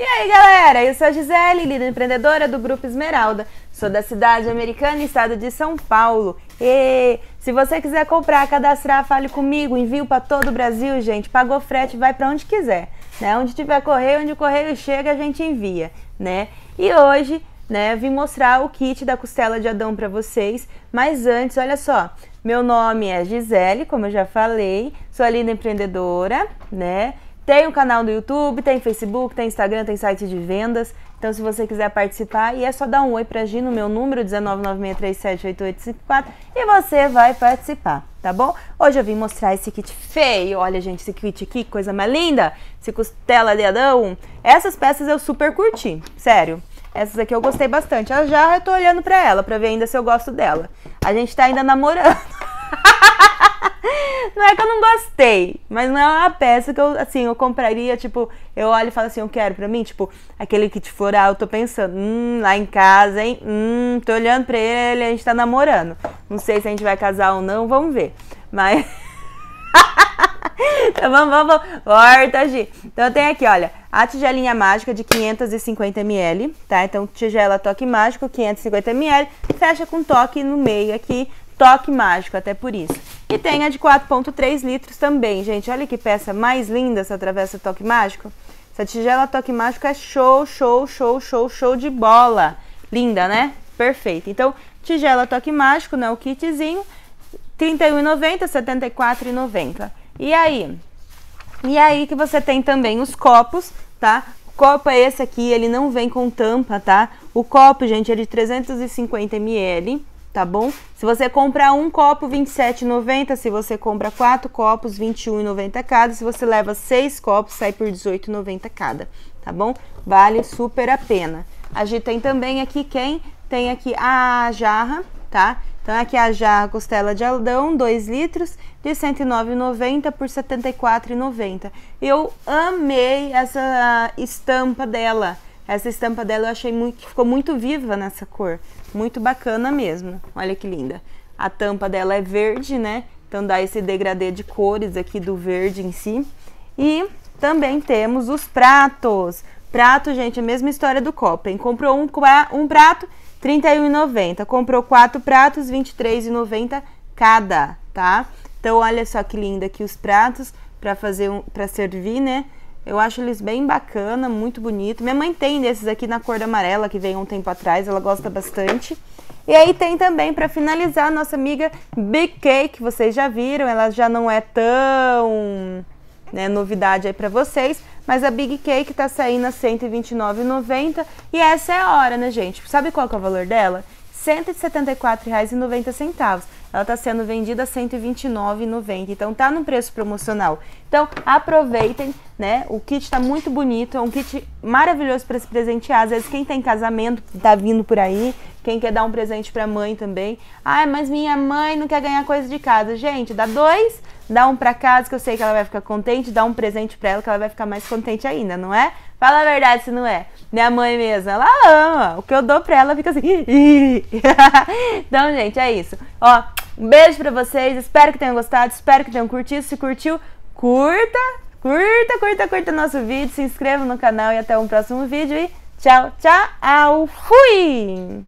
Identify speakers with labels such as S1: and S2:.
S1: E aí, galera? Eu sou a Gisele, líder empreendedora do Grupo Esmeralda. Sou da cidade americana, estado de São Paulo. E se você quiser comprar, cadastrar, fale comigo, envio para todo o Brasil, gente. Pagou frete, vai para onde quiser, né? Onde tiver correio, onde o correio chega, a gente envia, né? E hoje, né, vim mostrar o kit da costela de Adão para vocês, mas antes, olha só, meu nome é Gisele, como eu já falei, sou a líder empreendedora, né? Tem o um canal do YouTube, tem Facebook, tem Instagram, tem site de vendas. Então, se você quiser participar, e é só dar um oi pra Gi no meu número, 19963788854, e você vai participar, tá bom? Hoje eu vim mostrar esse kit feio. Olha, gente, esse kit aqui, coisa mais linda. Esse costela de adão. Essas peças eu super curti, sério. Essas aqui eu gostei bastante. A jarra eu tô olhando pra ela, pra ver ainda se eu gosto dela. A gente tá ainda namorando não é que eu não gostei, mas não é uma peça que eu, assim, eu compraria, tipo, eu olho e falo assim, eu quero pra mim, tipo, aquele kit floral, eu tô pensando, hum, lá em casa, hein, hum, tô olhando pra ele, a gente tá namorando. Não sei se a gente vai casar ou não, vamos ver. Mas... então vamos, vamos, vamos. Horta, Gi. Então tem aqui, olha, a tigelinha mágica de 550ml, tá? Então tigela toque mágico, 550ml, fecha com toque no meio aqui, toque mágico, até por isso. E tem a de 4,3 litros também, gente. Olha que peça mais linda essa travessa toque mágico. Essa tigela toque mágico é show, show, show, show, show de bola. Linda, né? perfeita Então, tigela toque mágico, né? O kitzinho, R$ 31,90, R$ 74,90. E aí? E aí que você tem também os copos, tá? O copo é esse aqui, ele não vem com tampa, tá? O copo, gente, é de 350 ml, tá bom? Se você comprar um copo, 27,90. Se você compra quatro copos, 21,90 cada. Se você leva seis copos, sai por 18,90 cada, tá bom? Vale super a pena. A gente tem também aqui quem? Tem aqui a jarra, tá? Então aqui a jarra costela de aldão, 2 litros, de 109,90 por 74,90. Eu amei essa estampa dela. Essa estampa dela eu achei muito, ficou muito viva nessa cor. Muito bacana mesmo. Olha que linda. A tampa dela é verde, né? Então dá esse degradê de cores aqui do verde em si. E também temos os pratos. Prato, gente, a mesma história do copo. Comprou um, um prato, R$ 31,90. Comprou quatro pratos, R$ 23,90 cada, tá? Então olha só que linda aqui os pratos para fazer um, para servir, né? Eu acho eles bem bacana, muito bonito. Minha mãe tem desses aqui na cor amarela que veio um tempo atrás, ela gosta bastante. E aí tem também, para finalizar, a nossa amiga Big Cake, vocês já viram, ela já não é tão né, novidade aí para vocês, mas a Big Cake tá saindo a 129,90 e essa é a hora, né, gente? Sabe qual é o valor dela? R$ 174,90. Ela está sendo vendida a R$ 129,90. Então tá no preço promocional. Então aproveitem, né? O kit está muito bonito, é um kit maravilhoso para se presentear. Às vezes quem tem tá casamento tá vindo por aí, quem quer dar um presente para mãe também. Ah, mas minha mãe não quer ganhar coisa de casa. Gente, dá dois, dá um para casa que eu sei que ela vai ficar contente, dá um presente para ela que ela vai ficar mais contente ainda, não é? Fala a verdade se não é. Minha mãe mesmo, ela ama. O que eu dou para ela fica assim. então, gente, é isso. Ó, um beijo para vocês. Espero que tenham gostado. Espero que tenham curtido. Se curtiu, curta Curta, curta, curta nosso vídeo, se inscreva no canal e até um próximo vídeo e tchau, tchau, fui!